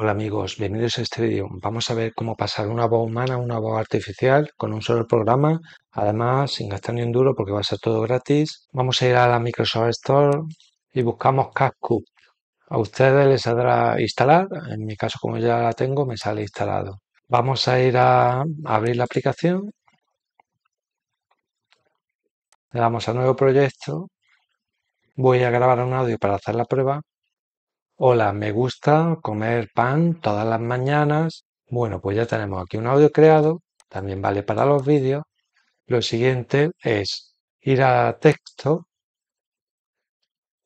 Hola amigos, bienvenidos a este vídeo. Vamos a ver cómo pasar una voz humana a una voz artificial con un solo programa, además sin gastar ni un duro porque va a ser todo gratis. Vamos a ir a la Microsoft Store y buscamos Casco. A ustedes les saldrá instalar, en mi caso como ya la tengo me sale instalado. Vamos a ir a abrir la aplicación. Le damos a nuevo proyecto. Voy a grabar un audio para hacer la prueba. Hola, me gusta comer pan todas las mañanas. Bueno, pues ya tenemos aquí un audio creado, también vale para los vídeos. Lo siguiente es ir a texto,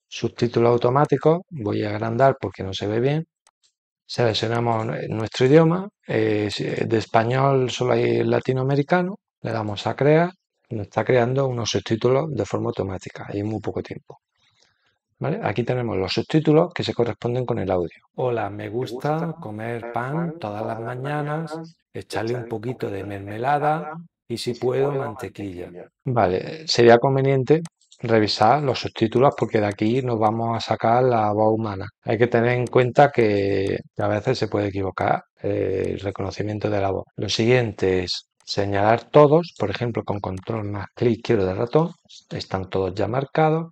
subtítulo automático, voy a agrandar porque no se ve bien. Seleccionamos nuestro idioma, eh, de español solo hay latinoamericano, le damos a crear, nos está creando unos subtítulos de forma automática, hay muy poco tiempo. Aquí tenemos los subtítulos que se corresponden con el audio. Hola, me gusta, comer pan todas las mañanas, echarle un poquito de mermelada y si puedo mantequilla. Vale, sería conveniente revisar los subtítulos porque de aquí nos vamos a sacar la voz humana. Hay que tener en cuenta que a veces se puede equivocar eh, el reconocimiento de la voz. Lo siguiente es señalar todos, por ejemplo, con control más clic quiero del ratón, están todos ya marcados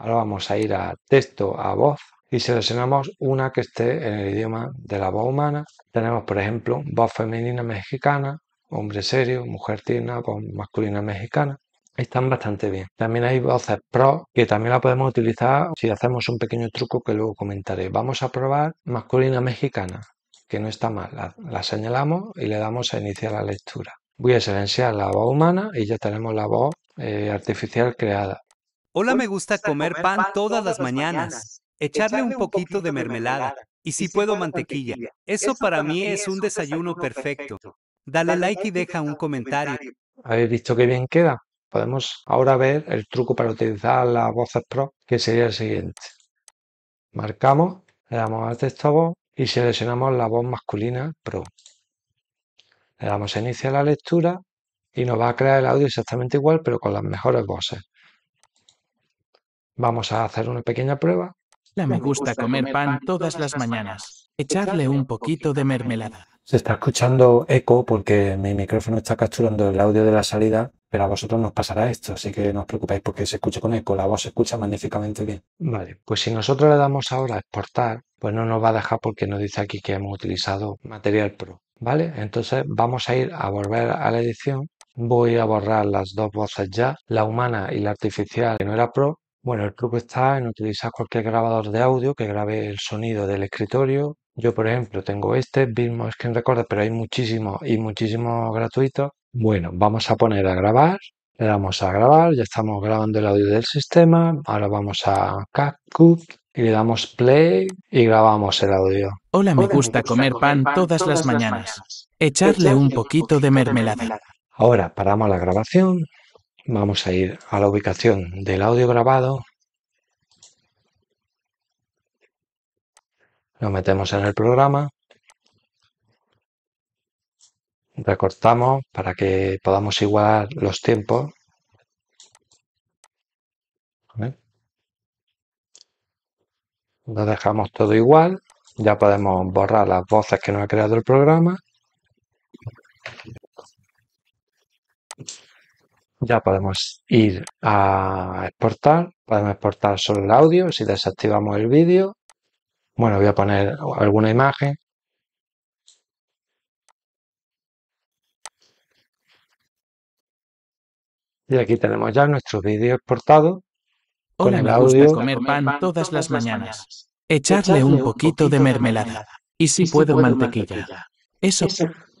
Ahora vamos a ir a texto a voz y seleccionamos una que esté en el idioma de la voz humana. Tenemos, por ejemplo, voz femenina mexicana, hombre serio, mujer tina voz masculina mexicana. Están bastante bien. También hay voces pro que también la podemos utilizar si hacemos un pequeño truco que luego comentaré. Vamos a probar masculina mexicana, que no está mal. La, señalamos y le damos a iniciar la lectura. Voy a silenciar la voz humana y ya tenemos la voz eh, artificial creada. Hola, me gusta comer pan todas las mañanas, echarle un poquito de mermelada y si puedo mantequilla. Eso para mí es un desayuno perfecto. Dale like y deja un comentario. ¿Habéis visto qué bien queda? Podemos ahora ver el truco para utilizar las voces pro, que sería el siguiente. Marcamos, le damos al texto voz y seleccionamos la voz masculina pro. Le damos a iniciar la lectura y nos va a crear el audio exactamente igual, pero con las mejores voces. Vamos a hacer una pequeña prueba. La me pues gusta comer pan todas las mañanas. Echarle un poquito de mermelada. Se está escuchando eco porque mi micrófono está capturando el audio de la salida, pero a vosotros nos pasará esto, así que no os preocupéis porque se escucha con eco, la voz se escucha magníficamente bien. Vale, pues si nosotros le damos ahora a exportar, pues no nos va a dejar porque nos dice aquí que hemos utilizado material pro. ¿Vale? Entonces vamos a ir a volver a la edición. Voy a borrar las dos voces ya, la humana y la artificial que no era pro, bueno, el truco está en utilizar cualquier grabador de audio que grabe el sonido del escritorio. Yo, por ejemplo, tengo este, que en Recorder, pero hay muchísimos y muchísimos gratuitos. Bueno, vamos a poner a grabar. Le damos a grabar, ya estamos grabando el audio del sistema. Ahora vamos a CapCut y le damos play y grabamos el audio. Hola, me gusta comer pan todas las mañanas. Echarle un poquito de mermelada. Ahora paramos la grabación, Vamos a ir a la ubicación del audio grabado. Lo metemos en el programa. Recortamos para que podamos igualar los tiempos. Lo dejamos todo igual. Ya podemos borrar las voces que nos ha creado el programa. ya podemos ir a exportar, podemos exportar solo el audio, si desactivamos el vídeo, bueno, voy a poner alguna imagen. Y aquí tenemos ya nuestro vídeo exportado. con el audio. gusta comer pan todas las mañanas. Echarle un poquito de mermelada. Y si puedo, mantequilla. Eso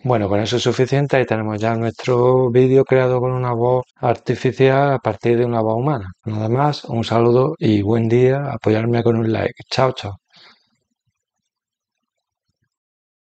bueno, con eso es suficiente. Ahí tenemos ya nuestro vídeo creado con una voz artificial a partir de una voz humana. Nada más, un saludo y buen día. Apoyarme con un like. Chao, chao.